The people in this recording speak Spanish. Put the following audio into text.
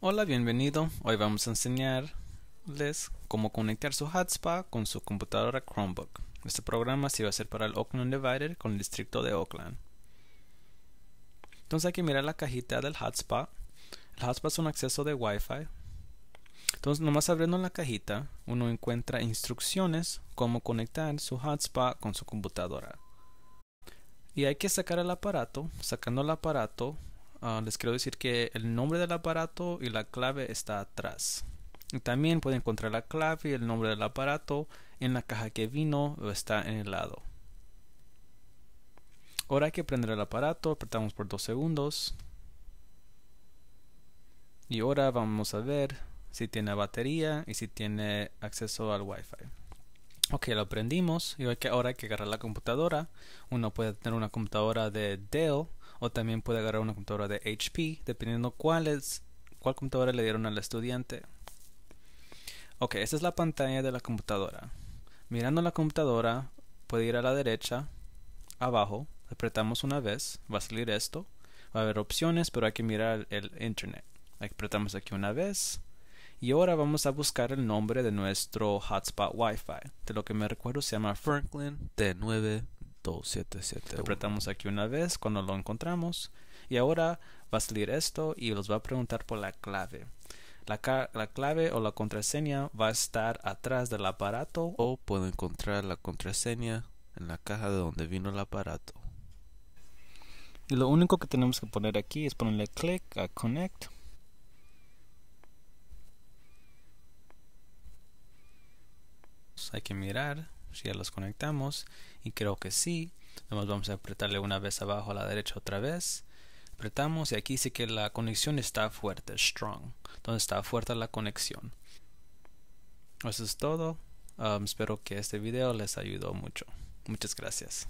Hola, bienvenido. Hoy vamos a enseñarles cómo conectar su hotspot con su computadora Chromebook. Este programa se va a hacer para el Oakland Divider con el distrito de Oakland. Entonces hay que mirar la cajita del hotspot. El hotspot es un acceso de Wi-Fi. Entonces nomás abriendo la cajita, uno encuentra instrucciones cómo conectar su hotspot con su computadora. Y hay que sacar el aparato. Sacando el aparato, Ah, les quiero decir que el nombre del aparato y la clave está atrás. Y también puede encontrar la clave y el nombre del aparato en la caja que vino o está en el lado. Ahora hay que prender el aparato, apretamos por dos segundos. Y ahora vamos a ver si tiene batería y si tiene acceso al Wi-Fi. Ok, lo prendimos y ahora hay que agarrar la computadora. Uno puede tener una computadora de Dell o también puede agarrar una computadora de HP, dependiendo cuál, es, cuál computadora le dieron al estudiante. Ok, esta es la pantalla de la computadora. Mirando la computadora, puede ir a la derecha, abajo, apretamos una vez, va a salir esto. Va a haber opciones, pero hay que mirar el internet. Apretamos aquí una vez. Y ahora vamos a buscar el nombre de nuestro hotspot Wi-Fi. De lo que me recuerdo se llama Franklin T9 77 Interpretamos aquí una vez cuando lo encontramos. Y ahora va a salir esto y los va a preguntar por la clave. La, clave o la contraseña va a estar atrás del aparato o puedo encontrar la contraseña en la caja de donde vino el aparato. Y lo único que tenemos que poner aquí es ponerle click a connect. Hay que mirar pues ya los conectamos y creo que sí vamos a apretarle una vez abajo a la derecha otra vez apretamos y aquí sí que la conexión está fuerte strong donde está fuerte la conexión eso es todo um, espero que este video les ayudó mucho muchas gracias